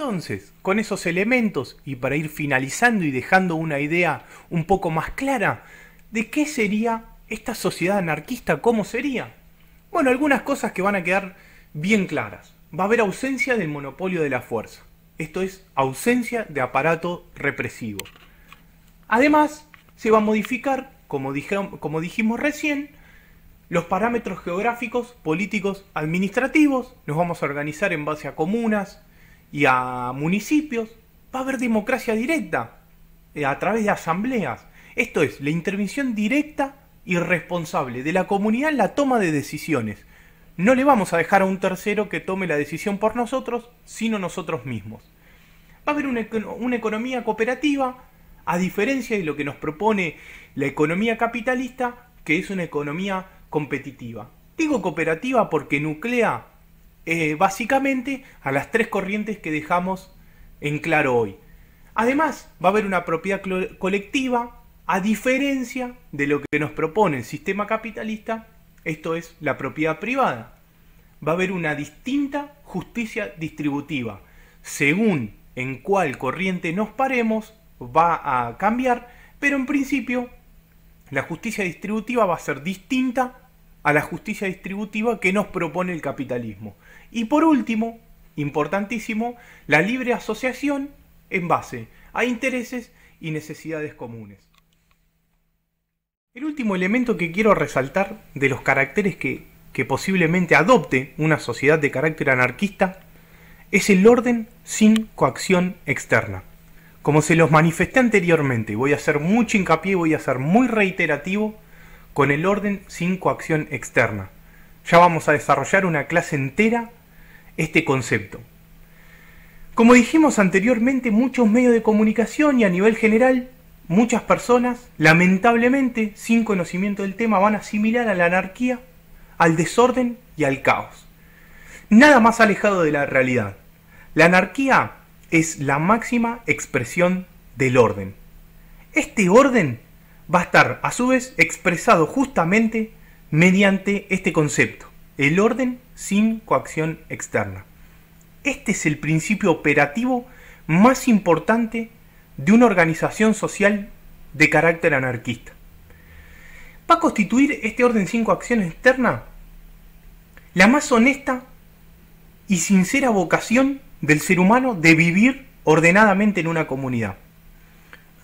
Entonces, con esos elementos y para ir finalizando y dejando una idea un poco más clara de qué sería esta sociedad anarquista, cómo sería. Bueno, algunas cosas que van a quedar bien claras. Va a haber ausencia del monopolio de la fuerza. Esto es ausencia de aparato represivo. Además, se va a modificar, como, como dijimos recién, los parámetros geográficos, políticos, administrativos. Nos vamos a organizar en base a comunas, y a municipios, va a haber democracia directa eh, a través de asambleas. Esto es, la intervención directa y responsable de la comunidad en la toma de decisiones. No le vamos a dejar a un tercero que tome la decisión por nosotros, sino nosotros mismos. Va a haber una, una economía cooperativa, a diferencia de lo que nos propone la economía capitalista, que es una economía competitiva. Digo cooperativa porque nuclea eh, básicamente a las tres corrientes que dejamos en claro hoy. Además, va a haber una propiedad colectiva a diferencia de lo que nos propone el sistema capitalista, esto es la propiedad privada. Va a haber una distinta justicia distributiva. Según en cuál corriente nos paremos, va a cambiar, pero en principio la justicia distributiva va a ser distinta a la justicia distributiva que nos propone el capitalismo. Y por último, importantísimo, la libre asociación en base a intereses y necesidades comunes. El último elemento que quiero resaltar de los caracteres que, posiblemente adopte una sociedad de carácter anarquista es el orden sin coacción externa. Como se los manifesté anteriormente, voy a hacer mucho hincapié, voy a ser muy reiterativo, con el orden sin coacción externa. Ya vamos a desarrollar una clase entera este concepto. Como dijimos anteriormente, muchos medios de comunicación y a nivel general, muchas personas, lamentablemente, sin conocimiento del tema, van a asimilar a la anarquía, al desorden y al caos. Nada más alejado de la realidad. La anarquía es la máxima expresión del orden. Este orden va a estar a su vez expresado justamente mediante este concepto, el orden sin coacción externa. Este es el principio operativo más importante de una organización social de carácter anarquista. Va a constituir este orden sin coacción externa la más honesta y sincera vocación del ser humano de vivir ordenadamente en una comunidad.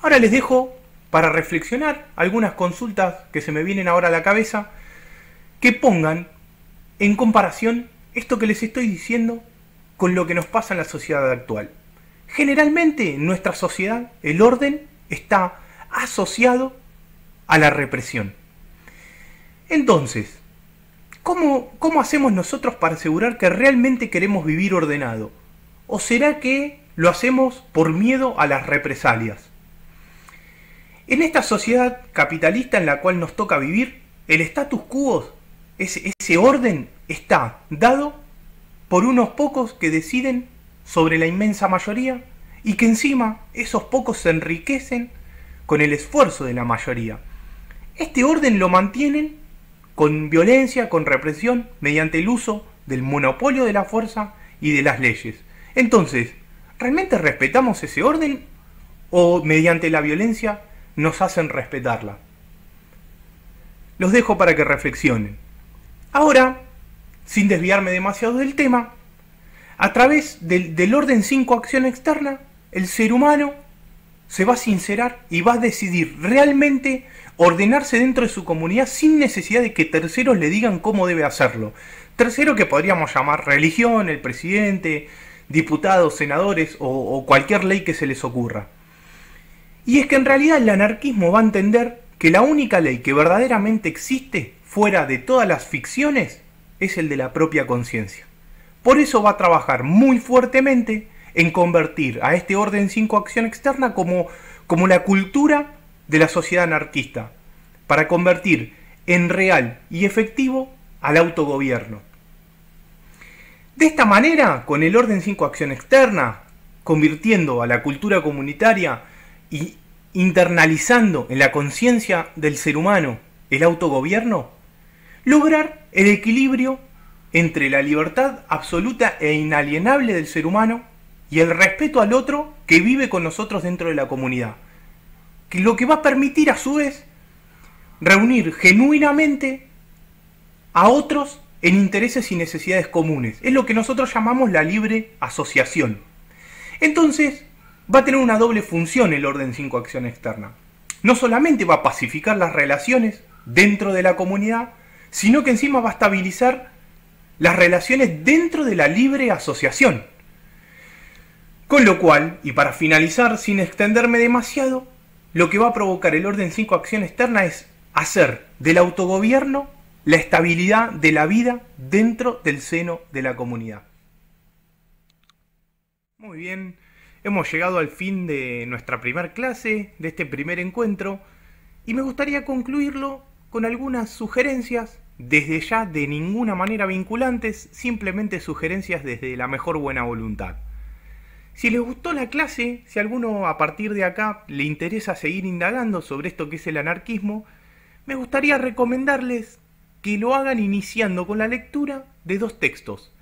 Ahora les dejo para reflexionar algunas consultas que se me vienen ahora a la cabeza, que pongan en comparación esto que les estoy diciendo con lo que nos pasa en la sociedad actual. Generalmente en nuestra sociedad el orden está asociado a la represión. Entonces, ¿cómo, ¿cómo, hacemos nosotros para asegurar que realmente queremos vivir ordenado? ¿O será que lo hacemos por miedo a las represalias? En esta sociedad capitalista en la cual nos toca vivir, el status quo, ese, orden, está dado por unos pocos que deciden sobre la inmensa mayoría y que encima esos pocos se enriquecen con el esfuerzo de la mayoría. Este orden lo mantienen con violencia, con represión, mediante el uso del monopolio de la fuerza y de las leyes. Entonces, ¿realmente respetamos ese orden o mediante la violencia nos hacen respetarla. Los dejo para que reflexionen. Ahora, sin desviarme demasiado del tema, a través del, orden 5 acción externa, el ser humano se va a sincerar y va a decidir realmente ordenarse dentro de su comunidad sin necesidad de que terceros le digan cómo debe hacerlo. Tercero que podríamos llamar religión, el presidente, diputados, senadores o, cualquier ley que se les ocurra. Y es que en realidad el anarquismo va a entender que la única ley que verdaderamente existe fuera de todas las ficciones es el de la propia conciencia. Por eso va a trabajar muy fuertemente en convertir a este orden 5 acción externa como, la cultura de la sociedad anarquista, para convertir en real y efectivo al autogobierno. De esta manera, con el orden 5 acción externa, convirtiendo a la cultura comunitaria y internalizando en la conciencia del ser humano el autogobierno, lograr el equilibrio entre la libertad absoluta e inalienable del ser humano y el respeto al otro que vive con nosotros dentro de la comunidad. que Lo que va a permitir a su vez reunir genuinamente a otros en intereses y necesidades comunes. Es lo que nosotros llamamos la libre asociación. Entonces, va a tener una doble función el orden 5 acción externa. No solamente va a pacificar las relaciones dentro de la comunidad, sino que encima va a estabilizar las relaciones dentro de la libre asociación. Con lo cual, y para finalizar sin extenderme demasiado, lo que va a provocar el orden 5 acción externa es hacer del autogobierno la estabilidad de la vida dentro del seno de la comunidad. Muy bien. Hemos llegado al fin de nuestra primera clase, de este primer encuentro, y me gustaría concluirlo con algunas sugerencias, desde ya de ninguna manera vinculantes, simplemente sugerencias desde la mejor buena voluntad. Si les gustó la clase, si alguno a partir de acá le interesa seguir indagando sobre esto que es el anarquismo, me gustaría recomendarles que lo hagan iniciando con la lectura de dos textos,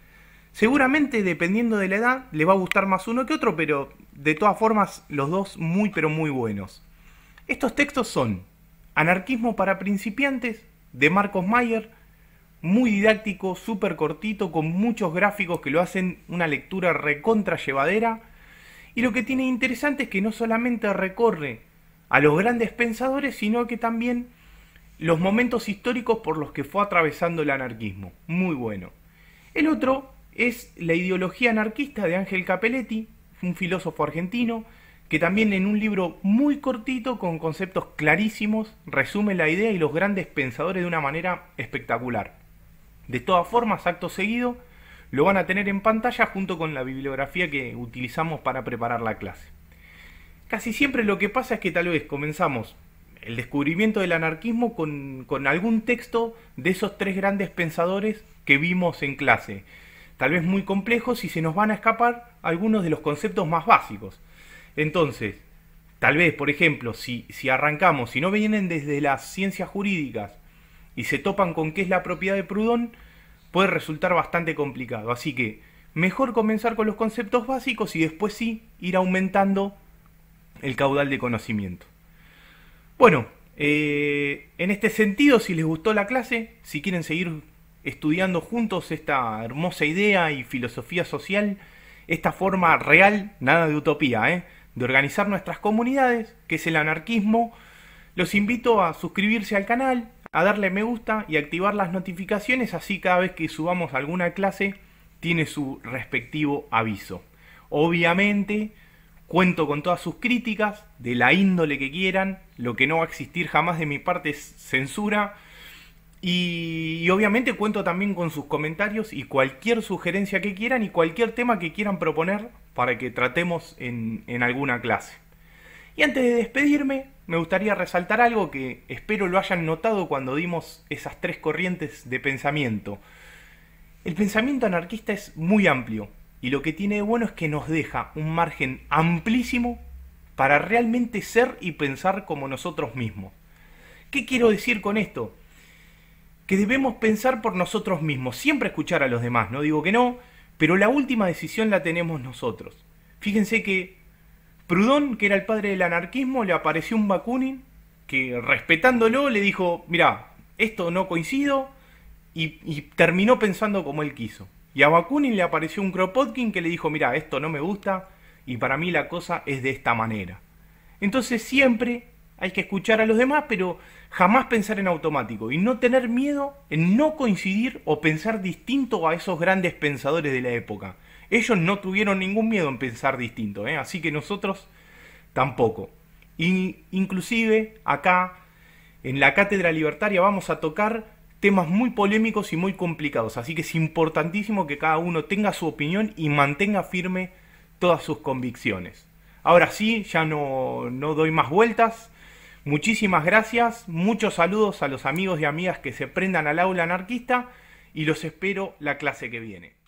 Seguramente, dependiendo de la edad, le va a gustar más uno que otro, pero de todas formas, los dos muy pero muy buenos. Estos textos son Anarquismo para principiantes, de Marcos Mayer, muy didáctico, súper cortito, con muchos gráficos que lo hacen una lectura recontra llevadera. Y lo que tiene interesante es que no solamente recorre a los grandes pensadores, sino que también los momentos históricos por los que fue atravesando el anarquismo. Muy bueno. El otro es la ideología anarquista de Ángel Capelletti, un filósofo argentino, que también en un libro muy cortito, con conceptos clarísimos, resume la idea y los grandes pensadores de una manera espectacular. De todas formas, acto seguido, lo van a tener en pantalla junto con la bibliografía que utilizamos para preparar la clase. Casi siempre lo que pasa es que tal vez comenzamos el descubrimiento del anarquismo con, con algún texto de esos tres grandes pensadores que vimos en clase tal vez muy complejos y se nos van a escapar algunos de los conceptos más básicos. Entonces, tal vez, por ejemplo, si, arrancamos, si no vienen desde las ciencias jurídicas y se topan con qué es la propiedad de Proudhon, puede resultar bastante complicado. Así que mejor comenzar con los conceptos básicos y después sí ir aumentando el caudal de conocimiento. Bueno, eh, en este sentido, si les gustó la clase, si quieren seguir estudiando juntos esta hermosa idea y filosofía social, esta forma real, nada de utopía, ¿eh? de organizar nuestras comunidades, que es el anarquismo. Los invito a suscribirse al canal, a darle me gusta y activar las notificaciones, así cada vez que subamos alguna clase tiene su respectivo aviso. Obviamente, cuento con todas sus críticas, de la índole que quieran, lo que no va a existir jamás de mi parte es censura, y, obviamente cuento también con sus comentarios y cualquier sugerencia que quieran y cualquier tema que quieran proponer para que tratemos en, en alguna clase. Y antes de despedirme, me gustaría resaltar algo que espero lo hayan notado cuando dimos esas tres corrientes de pensamiento. El pensamiento anarquista es muy amplio y lo que tiene de bueno es que nos deja un margen amplísimo para realmente ser y pensar como nosotros mismos. ¿Qué quiero decir con esto? que debemos pensar por nosotros mismos, siempre escuchar a los demás, no digo que no, pero la última decisión la tenemos nosotros. Fíjense que Proudhon, que era el padre del anarquismo, le apareció un Bakunin que respetándolo le dijo, mira, esto no coincido y, y, terminó pensando como él quiso. Y a Bakunin le apareció un Kropotkin que le dijo, mira, esto no me gusta y para mí la cosa es de esta manera. Entonces siempre hay que escuchar a los demás, pero jamás pensar en automático y no tener miedo en no coincidir o pensar distinto a esos grandes pensadores de la época. Ellos no tuvieron ningún miedo en pensar distinto, ¿eh? así que nosotros tampoco. Y inclusive acá en la Cátedra Libertaria vamos a tocar temas muy polémicos y muy complicados, así que es importantísimo que cada uno tenga su opinión y mantenga firme todas sus convicciones. Ahora sí, ya no, no doy más vueltas. Muchísimas gracias, muchos saludos a los amigos y amigas que se prendan al aula anarquista y los espero la clase que viene.